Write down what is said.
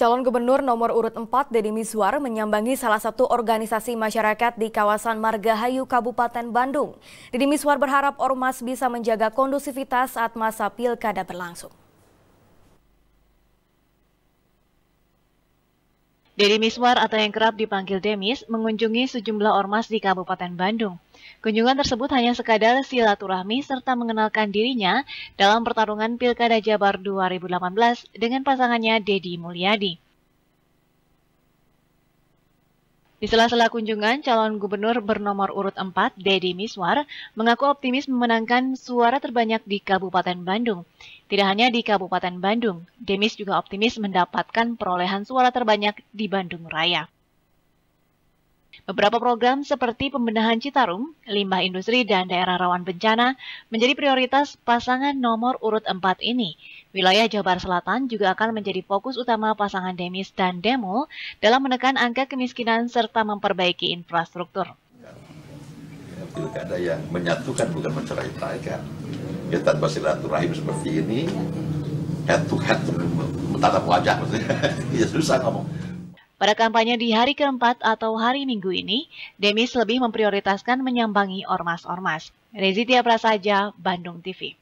Calon Gubernur nomor urut 4 Deddy Mizwar menyambangi salah satu organisasi masyarakat di kawasan Margahayu, Kabupaten Bandung. Deddy Mizwar berharap Ormas bisa menjaga kondusivitas saat masa pilkada berlangsung. Dedi Miswar atau yang kerap dipanggil Demis mengunjungi sejumlah ormas di Kabupaten Bandung. Kunjungan tersebut hanya sekadar silaturahmi serta mengenalkan dirinya dalam pertarungan Pilkada Jabar 2018 dengan pasangannya Dedi Mulyadi. Di sela-sela kunjungan, calon gubernur bernomor urut 4, Dedi Miswar, mengaku optimis memenangkan suara terbanyak di Kabupaten Bandung. Tidak hanya di Kabupaten Bandung, Demis juga optimis mendapatkan perolehan suara terbanyak di Bandung Raya. Beberapa program seperti pembenahan Citarum, limbah industri, dan daerah rawan bencana menjadi prioritas pasangan nomor urut 4 ini. Wilayah Jabar Selatan juga akan menjadi fokus utama pasangan Demis dan Demo dalam menekan angka kemiskinan serta memperbaiki infrastruktur pilkada yang menyatukan bukan mencerai-ceraikan. Ya tanpa silaturahim seperti ini, head to head tatap wajah maksudnya, ya susah ngomong. Pada kampanye di hari keempat atau hari minggu ini, Demis lebih memprioritaskan menyambangi ormas-ormas. Rezitia Prasaja, Bandung TV.